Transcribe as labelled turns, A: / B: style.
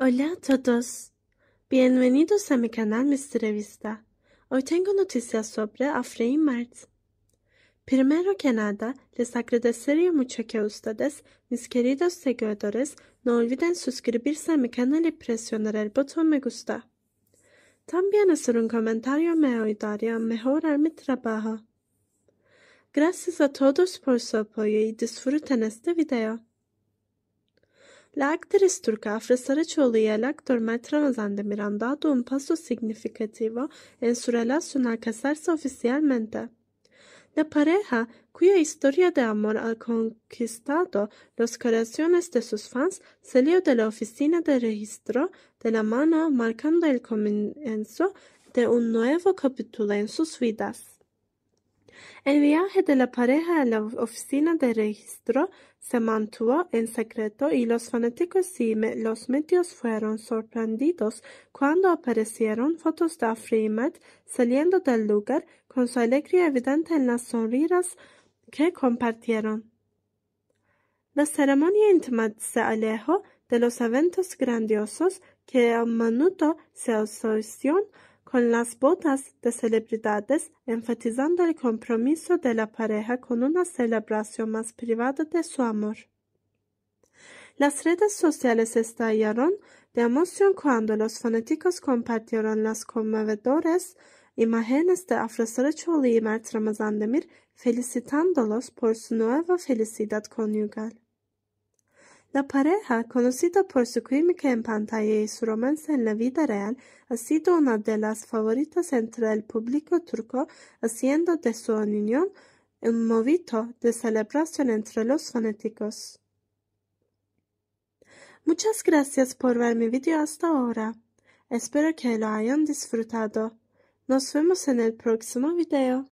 A: Hola a todos. Bienvenidos a mi canal Mr. Revista. Hoy tengo noticias sobre Afra y Primero que nada, les agradecería mucho que ustedes, mis queridos seguidores, no olviden suscribirse a mi canal y presionar el botón me gusta. También hacer un comentario me ayudaría a mejorar mi trabajo. Gracias a todos por su apoyo y disfruten este video. La actriz turca Afra Saraçoğlu y el actor Mert Ramazan han dado un paso significativo en su relación al casarse oficialmente. La pareja, cuya historia de amor ha conquistado los corazones de sus fans, salió de la oficina de registro de la mano, marcando el comienzo de un nuevo capítulo en sus vidas. El viaje de la pareja a la oficina de registro se mantuvo en secreto y los fanáticos y los medios fueron sorprendidos cuando aparecieron fotos de Freeman saliendo del lugar con su alegría evidente en las sonrisas que compartieron. La ceremonia íntima se alejó de los eventos grandiosos que a menudo se asociaron con las botas de celebridades, enfatizando el compromiso de la pareja con una celebración más privada de su amor. Las redes sociales estallaron de emoción cuando los fanáticos compartieron las conmovedoras imágenes de Afra Choli y Mert Ramazan felicitándolos por su nueva felicidad conyugal. La pareja, conocida por su química en pantalla y su romance en la vida real, ha sido una de las favoritas entre el público turco, haciendo de su unión un movito de celebración entre los fanáticos. Muchas gracias por ver mi video hasta ahora. Espero que lo hayan disfrutado. Nos vemos en el próximo video.